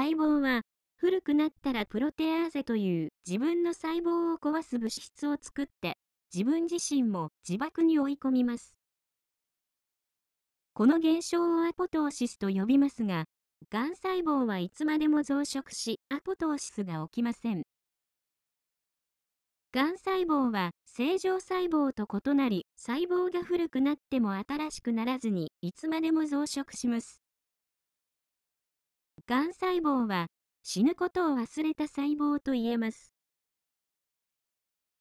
細胞は、古くなったらプロテアーゼという自分の細胞を壊す物質を作って、自分自身も自爆に追い込みます。この現象をアポトーシスと呼びますが、がん細胞はいつまでも増殖し、アポトーシスが起きません。がん細胞は正常細胞と異なり、細胞が古くなっても新しくならずに、いつまでも増殖します。癌細胞は死ぬことを忘れた細胞と言えます。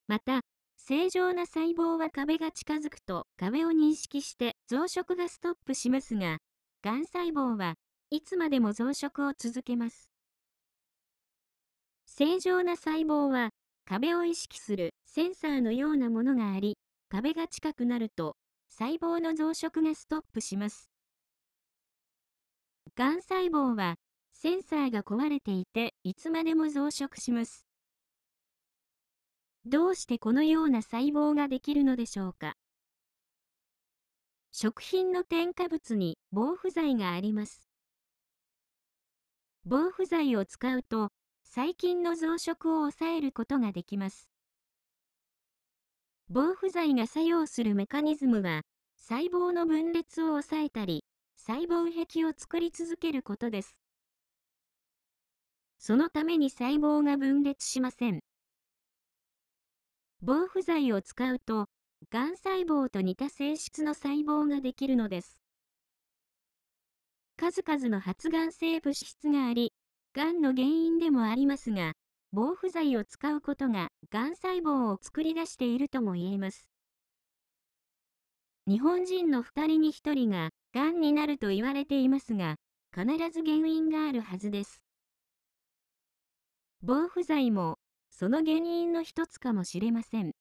また、正常な細胞は壁が近づくと壁を認識して増殖がストップしますが、癌細胞はいつまでも増殖を続けます。正常な細胞は壁を意識するセンサーのようなものがあり、壁が近くなると細胞の増殖がストップします。癌細胞はセンサーが壊れていて、いつまでも増殖します。どうしてこのような細胞ができるのでしょうか食品の添加物に防腐剤があります。防腐剤を使うと、細菌の増殖を抑えることができます。防腐剤が作用するメカニズムは、細胞の分裂を抑えたり、細胞壁を作り続けることです。そのために細胞が分裂しません。防腐剤を使うと、がん細胞と似た性質の細胞ができるのです。数々の発がん性物質があり、がんの原因でもありますが、防腐剤を使うことが、がん細胞を作り出しているとも言えます。日本人の2人に1人が、がんになると言われていますが、必ず原因があるはずです。防腐剤もその原因の一つかもしれません。